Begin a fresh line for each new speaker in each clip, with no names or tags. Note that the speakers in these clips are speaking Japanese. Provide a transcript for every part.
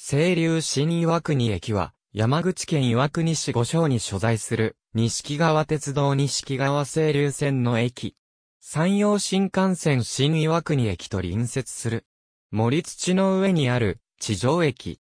清流新岩国駅は、山口県岩国市五所に所在する、錦川鉄道錦川清流線の駅。山陽新幹線新岩国駅と隣接する。森土の上にある、地上駅。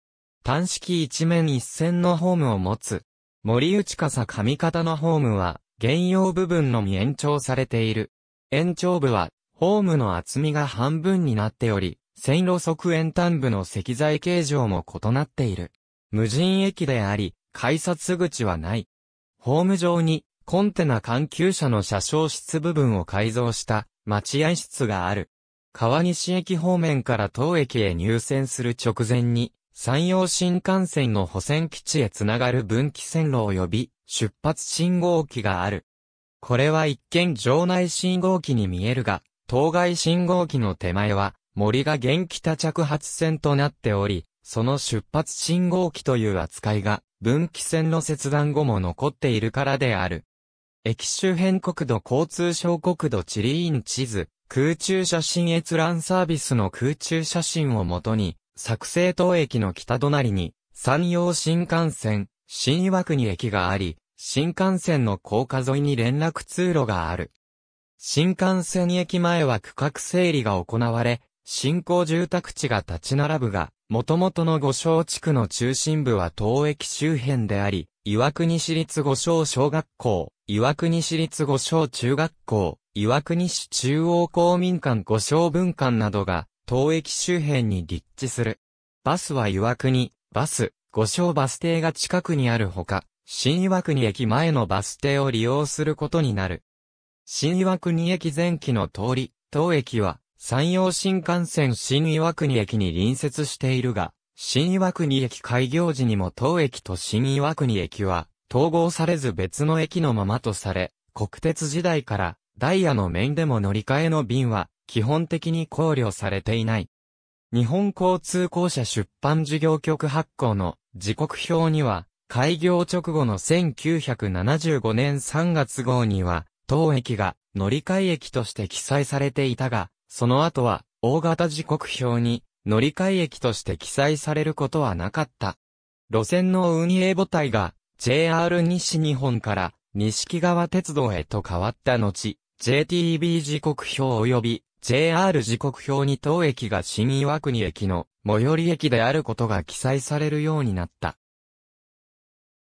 単式一面一線のホームを持つ。森内笠上方のホームは、原用部分のみ延長されている。延長部は、ホームの厚みが半分になっており、線路側沿端部の石材形状も異なっている。無人駅であり、改札口はない。ホーム上に、コンテナ関係車の車掌室部分を改造した待合室がある。川西駅方面から当駅へ入線する直前に、山陽新幹線の補線基地へつながる分岐線路及び出発信号機がある。これは一見場内信号機に見えるが、当該信号機の手前は森が元気多着発線となっており、その出発信号機という扱いが、分岐線の切断後も残っているからである。駅周辺国土交通省国土地理院地図、空中写真閲覧サービスの空中写真をもとに、作成等駅の北隣に、山陽新幹線、新岩国駅があり、新幹線の高架沿いに連絡通路がある。新幹線駅前は区画整理が行われ、新興住宅地が立ち並ぶが、元々の五章地区の中心部は東駅周辺であり、岩国市立五章小学校、岩国市立五章中学校、岩国市中央公民館五章文館などが、東駅周辺に立地する。バスは岩国、バス、五章バス停が近くにあるほか、新岩国駅前のバス停を利用することになる。新岩国駅前期の通り、当駅は、山陽新幹線新岩国駅に隣接しているが、新岩国駅開業時にも当駅と新岩国駅は統合されず別の駅のままとされ、国鉄時代からダイヤの面でも乗り換えの便は基本的に考慮されていない。日本交通公社出版事業局発行の時刻表には、開業直後の1975年3月号には、当駅が乗り換え駅として記載されていたが、その後は、大型時刻表に、乗り換え駅として記載されることはなかった。路線の運営母体が、JR 西日本から、西木川鉄道へと変わった後、JTB 時刻表及び JR 時刻表に当駅が新岩国駅の最寄り駅であることが記載されるようになった。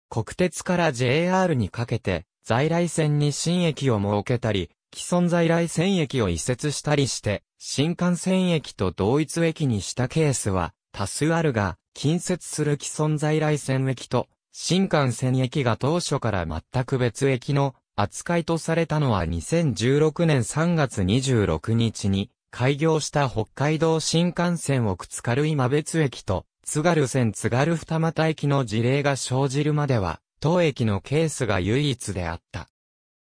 国鉄から JR にかけて在来線に新駅を設けたり、既存在来線駅を移設したりして、新幹線駅と同一駅にしたケースは多数あるが、近接する既存在来線駅と、新幹線駅が当初から全く別駅の扱いとされたのは2016年3月26日に開業した北海道新幹線奥津軽今別駅と津軽線津軽二俣駅の事例が生じるまでは当駅のケースが唯一であった。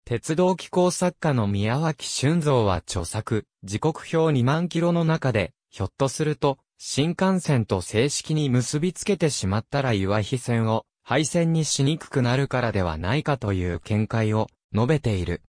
鉄道機構作家の宮脇俊造は著作、時刻表2万キロの中で、ひょっとすると、新幹線と正式に結びつけてしまったら岩日線を廃線にしにくくなるからではないかという見解を述べている。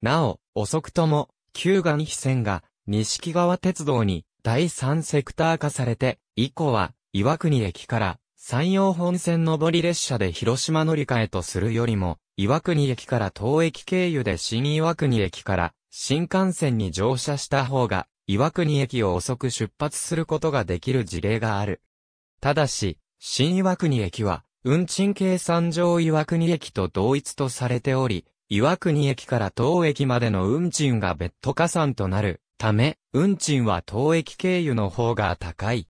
なお、遅くとも、旧岩日線が錦川鉄道に第3セクター化されて、以降は岩国駅から山陽本線上り列車で広島乗り換えとするよりも、岩国駅から東駅経由で新岩国駅から新幹線に乗車した方が岩国駅を遅く出発することができる事例がある。ただし、新岩国駅は運賃計算上岩国駅と同一とされており、岩国駅から東駅までの運賃が別途加算となるため、運賃は東駅経由の方が高い。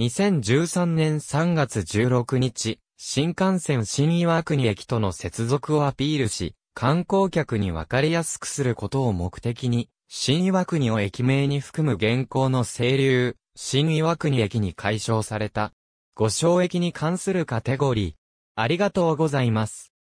2013年3月16日、新幹線新岩国駅との接続をアピールし、観光客に分かりやすくすることを目的に、新岩国を駅名に含む現行の清流、新岩国駅に解消された。ご賞益に関するカテゴリー。ありがとうございます。